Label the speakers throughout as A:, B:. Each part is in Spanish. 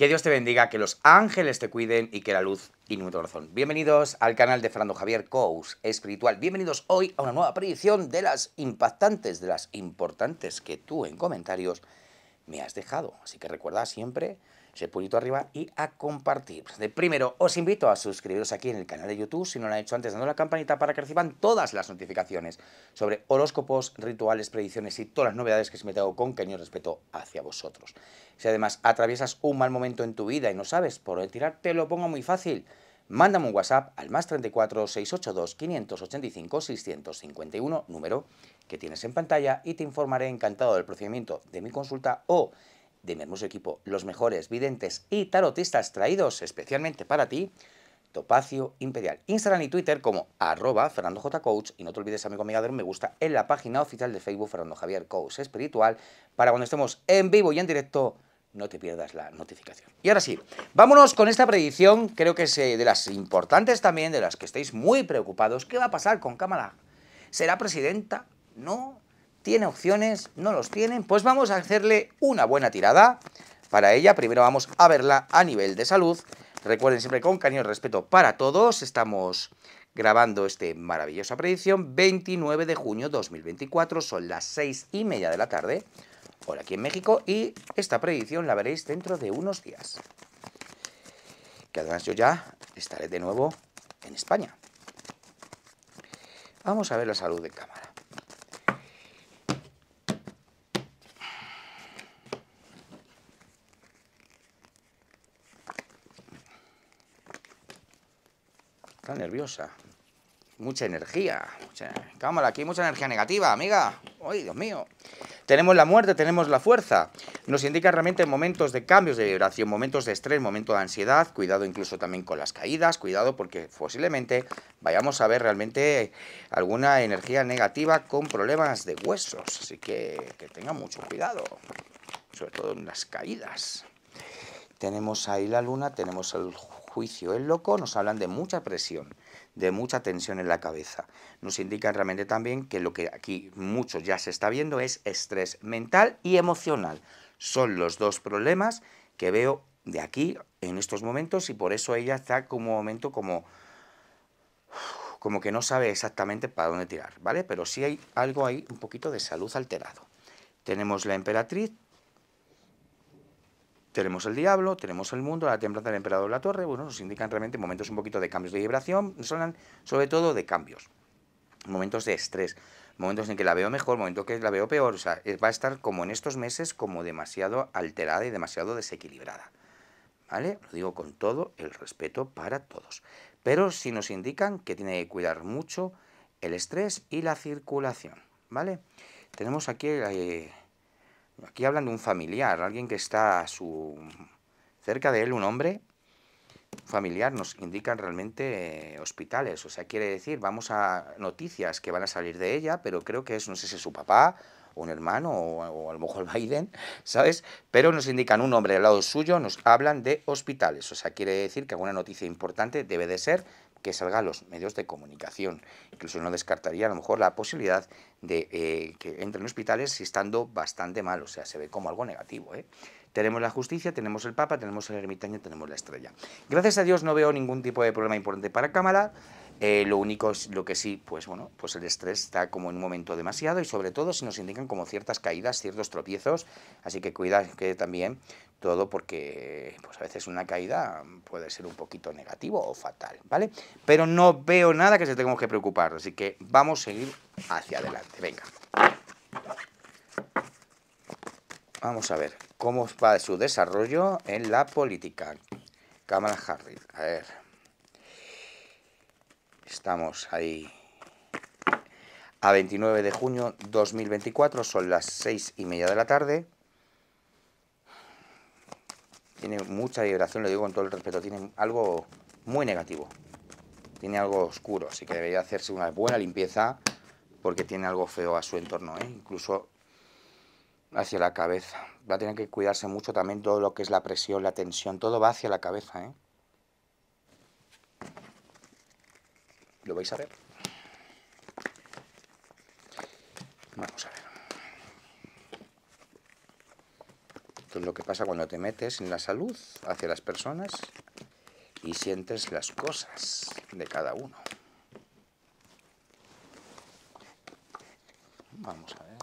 A: Que Dios te bendiga, que los ángeles te cuiden y que la luz inunde tu corazón. Bienvenidos al canal de Fernando Javier Cous Espiritual. Bienvenidos hoy a una nueva predicción de las impactantes, de las importantes que tú en comentarios me has dejado. Así que recuerda siempre ese pulito arriba y a compartir. Pues de primero, os invito a suscribiros aquí en el canal de YouTube, si no lo han hecho antes, dando la campanita para que reciban todas las notificaciones sobre horóscopos, rituales, predicciones y todas las novedades que se me tengo con cariño respeto hacia vosotros. Si además atraviesas un mal momento en tu vida y no sabes por dónde tirar, te lo pongo muy fácil. Mándame un WhatsApp al más 34 682 585 651, número que tienes en pantalla, y te informaré encantado del procedimiento de mi consulta o de mi hermoso equipo, los mejores videntes y tarotistas traídos especialmente para ti, Topacio Imperial. Instagram y Twitter como arroba Fernando J. Coach. Y no te olvides, amigo amiga, dar me gusta en la página oficial de Facebook Fernando Javier Coach Espiritual para cuando estemos en vivo y en directo no te pierdas la notificación. Y ahora sí, vámonos con esta predicción, creo que es eh, de las importantes también, de las que estáis muy preocupados. ¿Qué va a pasar con Cámara? ¿Será presidenta? ¿No? ¿Tiene opciones? ¿No los tienen? Pues vamos a hacerle una buena tirada. Para ella, primero vamos a verla a nivel de salud. Recuerden siempre con cariño y respeto para todos. Estamos grabando este maravillosa predicción 29 de junio 2024. Son las 6 y media de la tarde, hora aquí en México. Y esta predicción la veréis dentro de unos días. Que además yo ya estaré de nuevo en España. Vamos a ver la salud de cámara. nerviosa. Mucha energía. Cámara, aquí mucha energía negativa, amiga. ¡Ay, Dios mío! Tenemos la muerte, tenemos la fuerza. Nos indica realmente momentos de cambios de vibración, momentos de estrés, momentos de ansiedad. Cuidado incluso también con las caídas. Cuidado porque posiblemente vayamos a ver realmente alguna energía negativa con problemas de huesos. Así que que tenga mucho cuidado. Sobre todo en las caídas. Tenemos ahí la luna, tenemos el juicio. es loco nos hablan de mucha presión, de mucha tensión en la cabeza. Nos indican realmente también que lo que aquí mucho ya se está viendo es estrés mental y emocional. Son los dos problemas que veo de aquí en estos momentos y por eso ella está como un momento como como que no sabe exactamente para dónde tirar, ¿vale? Pero sí hay algo ahí, un poquito de salud alterado. Tenemos la emperatriz, tenemos el diablo, tenemos el mundo, la templanza del emperador la torre, bueno, nos indican realmente momentos un poquito de cambios de vibración, son sobre todo de cambios, momentos de estrés, momentos en que la veo mejor, momentos en que la veo peor, o sea, eh, va a estar como en estos meses como demasiado alterada y demasiado desequilibrada. ¿Vale? Lo digo con todo el respeto para todos. Pero sí nos indican que tiene que cuidar mucho el estrés y la circulación, ¿vale? Tenemos aquí eh, Aquí hablan de un familiar, alguien que está su, cerca de él, un hombre familiar, nos indican realmente eh, hospitales. O sea, quiere decir, vamos a noticias que van a salir de ella, pero creo que es, no sé si es su papá o un hermano o, o, a lo mejor Biden, ¿sabes? Pero nos indican un hombre al lado suyo, nos hablan de hospitales. O sea, quiere decir que alguna noticia importante debe de ser que salga a los medios de comunicación. Incluso no descartaría a lo mejor la posibilidad de eh, que entren en hospitales estando bastante mal, o sea, se ve como algo negativo. ¿eh? Tenemos la justicia, tenemos el Papa, tenemos el ermitaño, tenemos la estrella. Gracias a Dios no veo ningún tipo de problema importante para Cámara. Eh, lo único es lo que sí, pues bueno, pues el estrés está como en un momento demasiado y sobre todo si nos indican como ciertas caídas, ciertos tropiezos, así que cuidad que también todo porque pues a veces una caída puede ser un poquito negativo o fatal, ¿vale? Pero no veo nada que se tengamos que preocupar, así que vamos a seguir hacia adelante, venga. Vamos a ver cómo va su desarrollo en la política. Cámara Harris, a ver. Estamos ahí a 29 de junio 2024, son las 6 y media de la tarde tiene mucha vibración, lo digo con todo el respeto, tiene algo muy negativo, tiene algo oscuro, así que debería hacerse una buena limpieza porque tiene algo feo a su entorno, ¿eh? incluso hacia la cabeza. Va a tener que cuidarse mucho también todo lo que es la presión, la tensión, todo va hacia la cabeza. ¿eh? Lo vais a ver. Vamos a ver. Esto es lo que pasa cuando te metes en la salud hacia las personas y sientes las cosas de cada uno. Vamos a ver.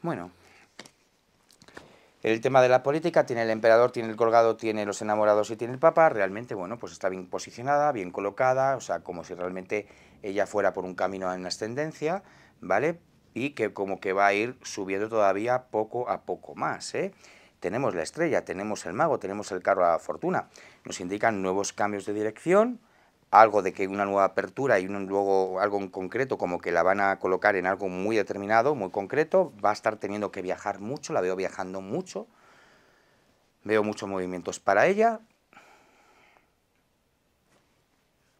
A: Bueno, el tema de la política, tiene el emperador, tiene el colgado, tiene los enamorados y tiene el papa, realmente, bueno, pues está bien posicionada, bien colocada, o sea, como si realmente ella fuera por un camino en ascendencia, ¿vale? Y que como que va a ir subiendo todavía poco a poco más, ¿eh? Tenemos la estrella, tenemos el mago, tenemos el carro a la fortuna. Nos indican nuevos cambios de dirección, algo de que una nueva apertura y luego algo en concreto, como que la van a colocar en algo muy determinado, muy concreto, va a estar teniendo que viajar mucho, la veo viajando mucho, veo muchos movimientos para ella.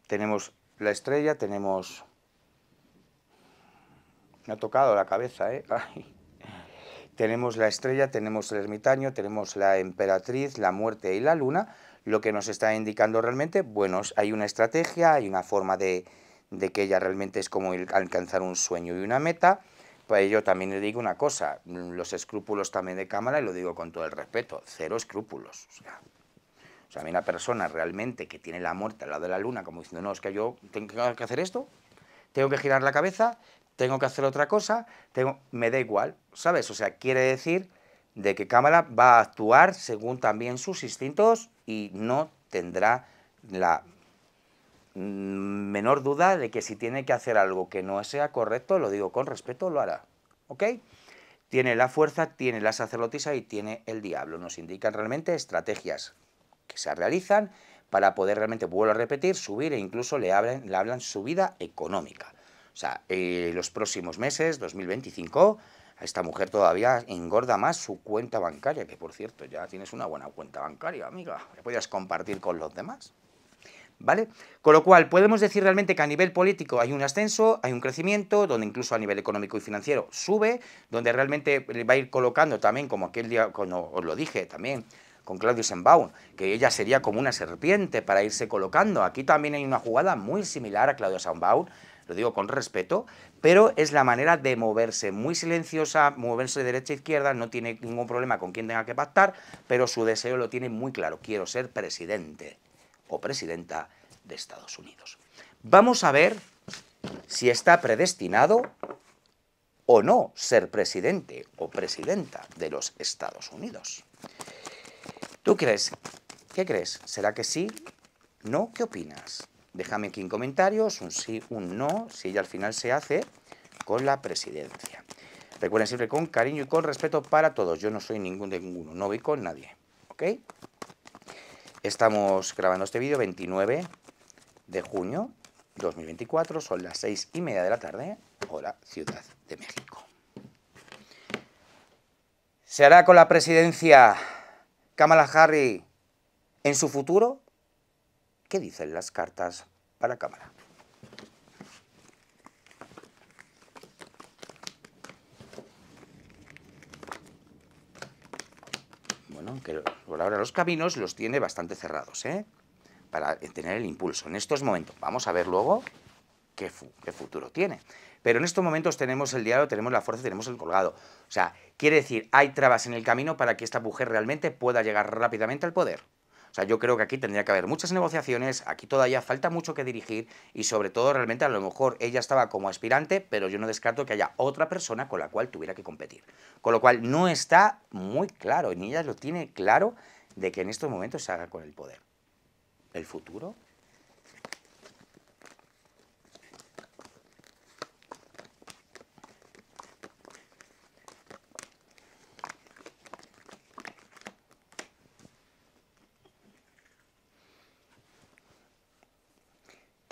A: Tenemos la estrella tenemos... Me ha tocado la cabeza, ¿eh? Tenemos la estrella, tenemos el ermitaño, tenemos la emperatriz, la muerte y la luna, lo que nos está indicando realmente, bueno, hay una estrategia, hay una forma de, de que ella realmente es como alcanzar un sueño y una meta, pues yo también le digo una cosa, los escrúpulos también de cámara, y lo digo con todo el respeto, cero escrúpulos. O sea también la persona realmente que tiene la muerte al lado de la luna, como diciendo, no, es que yo tengo que hacer esto, tengo que girar la cabeza, tengo que hacer otra cosa, tengo... me da igual, ¿sabes? O sea, quiere decir de que Cámara va a actuar según también sus instintos y no tendrá la menor duda de que si tiene que hacer algo que no sea correcto, lo digo con respeto, lo hará. ¿Ok? Tiene la fuerza, tiene la sacerdotisa y tiene el diablo. Nos indican realmente estrategias que se realizan para poder realmente, vuelvo a repetir, subir e incluso le hablan, le hablan subida económica. O sea, eh, los próximos meses, 2025, a esta mujer todavía engorda más su cuenta bancaria, que por cierto, ya tienes una buena cuenta bancaria, amiga, la podías compartir con los demás. ¿Vale? Con lo cual, podemos decir realmente que a nivel político hay un ascenso, hay un crecimiento, donde incluso a nivel económico y financiero sube, donde realmente va a ir colocando también, como aquel día, cuando os lo dije también, con Claudio Sembaum, que ella sería como una serpiente para irse colocando. Aquí también hay una jugada muy similar a Claudio Sembaum, lo digo con respeto, pero es la manera de moverse muy silenciosa, moverse de derecha a izquierda, no tiene ningún problema con quien tenga que pactar, pero su deseo lo tiene muy claro, quiero ser presidente o presidenta de Estados Unidos. Vamos a ver si está predestinado o no ser presidente o presidenta de los Estados Unidos. ¿Tú crees? ¿Qué crees? ¿Será que sí? ¿No? ¿Qué opinas? Déjame aquí en comentarios un sí, un no, si ella al final se hace con la presidencia. Recuerden siempre con cariño y con respeto para todos. Yo no soy ningún de ninguno, no voy con nadie. ¿Ok? Estamos grabando este vídeo 29 de junio 2024, son las seis y media de la tarde, hora Ciudad de México. Se hará con la presidencia Kamala Harry, en su futuro? ¿Qué dicen las cartas para Kamala? Bueno, que por ahora los caminos los tiene bastante cerrados, ¿eh? Para tener el impulso en estos momentos. Vamos a ver luego qué, qué futuro tiene. Pero en estos momentos tenemos el diálogo, tenemos la fuerza, tenemos el colgado. O sea, quiere decir, hay trabas en el camino para que esta mujer realmente pueda llegar rápidamente al poder. O sea, yo creo que aquí tendría que haber muchas negociaciones, aquí todavía falta mucho que dirigir y sobre todo realmente a lo mejor ella estaba como aspirante, pero yo no descarto que haya otra persona con la cual tuviera que competir. Con lo cual no está muy claro, ni ella lo tiene claro de que en estos momentos se haga con el poder. El futuro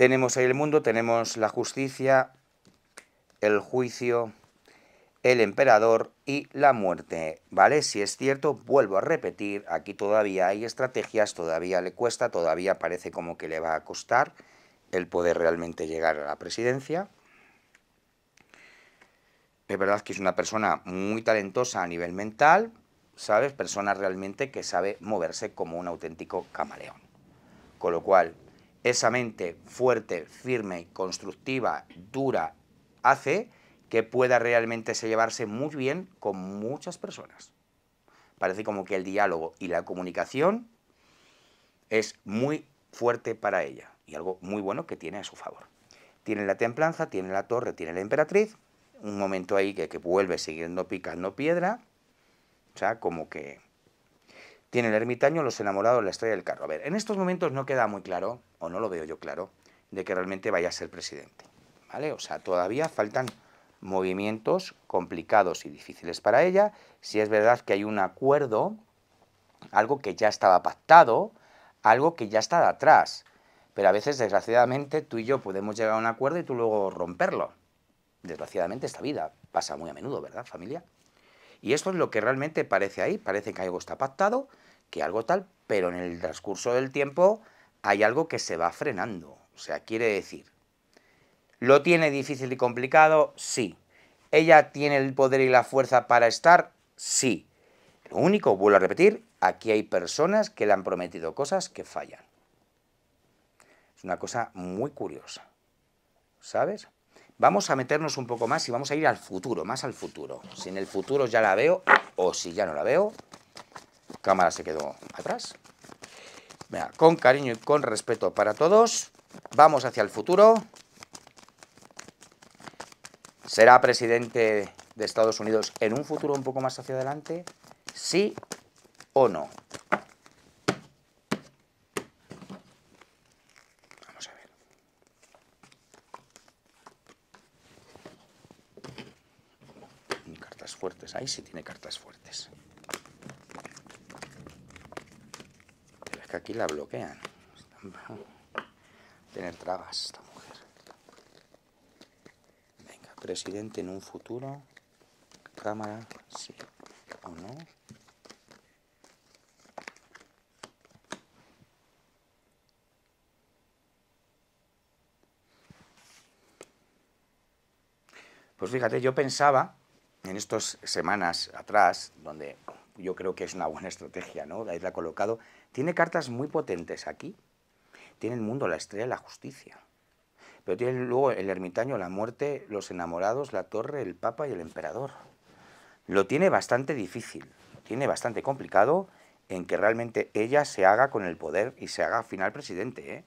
A: Tenemos ahí el mundo, tenemos la justicia, el juicio, el emperador y la muerte, ¿vale? Si es cierto, vuelvo a repetir, aquí todavía hay estrategias, todavía le cuesta, todavía parece como que le va a costar el poder realmente llegar a la presidencia. Es verdad que es una persona muy talentosa a nivel mental, ¿sabes? Persona realmente que sabe moverse como un auténtico camaleón. Con lo cual, esa mente fuerte, firme, constructiva, dura, hace que pueda realmente se llevarse muy bien con muchas personas. Parece como que el diálogo y la comunicación es muy fuerte para ella y algo muy bueno que tiene a su favor. Tiene la templanza, tiene la torre, tiene la emperatriz, un momento ahí que, que vuelve siguiendo picando piedra, o sea, como que tiene el ermitaño los enamorados la estrella del carro. A ver, en estos momentos no queda muy claro, o no lo veo yo claro, de que realmente vaya a ser presidente. ¿Vale? O sea, todavía faltan movimientos complicados y difíciles para ella. Si es verdad que hay un acuerdo, algo que ya estaba pactado, algo que ya está de atrás. Pero a veces, desgraciadamente, tú y yo podemos llegar a un acuerdo y tú luego romperlo. Desgraciadamente, esta vida pasa muy a menudo, ¿verdad, familia? Y esto es lo que realmente parece ahí, parece que algo está pactado, que algo tal, pero en el transcurso del tiempo hay algo que se va frenando. O sea, quiere decir, ¿lo tiene difícil y complicado? Sí. ¿Ella tiene el poder y la fuerza para estar? Sí. Lo único, vuelvo a repetir, aquí hay personas que le han prometido cosas que fallan. Es una cosa muy curiosa, ¿sabes? Vamos a meternos un poco más y vamos a ir al futuro, más al futuro. Si en el futuro ya la veo o si ya no la veo, cámara se quedó atrás. con cariño y con respeto para todos, vamos hacia el futuro. ¿Será presidente de Estados Unidos en un futuro un poco más hacia adelante? ¿Sí o no? Ahí sí tiene cartas fuertes. Pero es que aquí la bloquean. Tener trabas esta mujer. Venga, presidente en un futuro. Cámara, sí o no. Pues fíjate, yo pensaba en estas semanas atrás, donde yo creo que es una buena estrategia, ¿no? La ha colocado, tiene cartas muy potentes aquí. Tiene el mundo, la estrella, la justicia. Pero tiene luego el ermitaño, la muerte, los enamorados, la torre, el papa y el emperador. Lo tiene bastante difícil, tiene bastante complicado en que realmente ella se haga con el poder y se haga final presidente. ¿eh?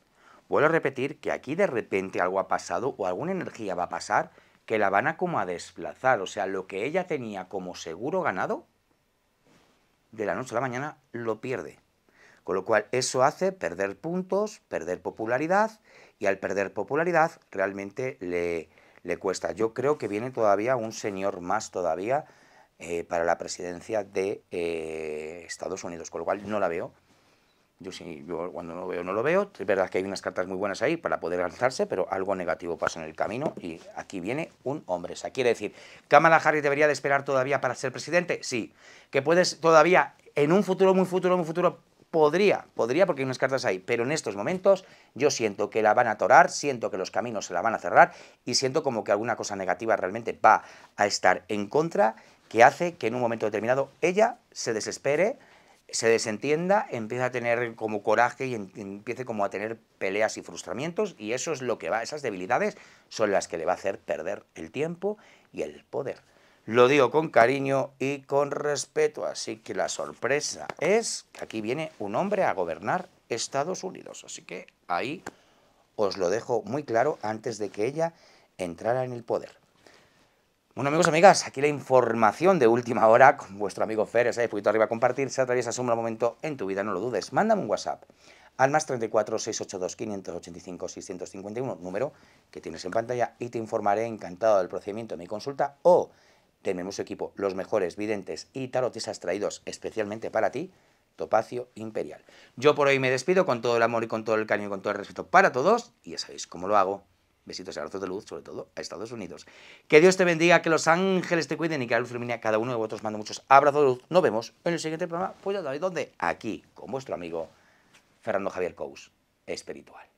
A: Vuelvo a repetir que aquí de repente algo ha pasado o alguna energía va a pasar que la van a como a desplazar. O sea, lo que ella tenía como seguro ganado, de la noche a la mañana lo pierde. Con lo cual eso hace perder puntos, perder popularidad y al perder popularidad realmente le, le cuesta. Yo creo que viene todavía un señor más todavía eh, para la presidencia de eh, Estados Unidos, con lo cual no la veo. Yo, sí, cuando no lo veo, no lo veo. Es verdad que hay unas cartas muy buenas ahí para poder lanzarse, pero algo negativo pasa en el camino y aquí viene un hombre. O sea, quiere decir, ¿Kamala Harris debería de esperar todavía para ser presidente? Sí. ¿Que puedes todavía, en un futuro, muy futuro, muy futuro, Podría, podría porque hay unas cartas ahí, pero en estos momentos yo siento que la van a atorar, siento que los caminos se la van a cerrar y siento como que alguna cosa negativa realmente va a estar en contra que hace que en un momento determinado ella se desespere, se desentienda, empieza a tener como coraje y empiece como a tener peleas y frustramientos y eso es lo que va, esas debilidades son las que le va a hacer perder el tiempo y el poder. Lo digo con cariño y con respeto, así que la sorpresa es que aquí viene un hombre a gobernar Estados Unidos, así que ahí os lo dejo muy claro antes de que ella entrara en el poder. Bueno amigos, amigas, aquí la información de última hora con vuestro amigo Fer, ese poquito arriba a compartir, se atraviesa un momento en tu vida, no lo dudes, mándame un WhatsApp al más 34 682 585 651, número que tienes en pantalla y te informaré encantado del procedimiento de mi consulta o tenemos su equipo, los mejores videntes y tarotistas traídos especialmente para ti, Topacio Imperial. Yo por hoy me despido con todo el amor y con todo el cariño y con todo el respeto para todos y ya sabéis cómo lo hago. Besitos y abrazos de luz, sobre todo a Estados Unidos. Que Dios te bendiga, que los ángeles te cuiden y que la luz ilumine a cada uno de vosotros. Mando muchos abrazos de luz. Nos vemos en el siguiente programa. Pues ya sabéis dónde. Aquí, con vuestro amigo Fernando Javier Cous, espiritual.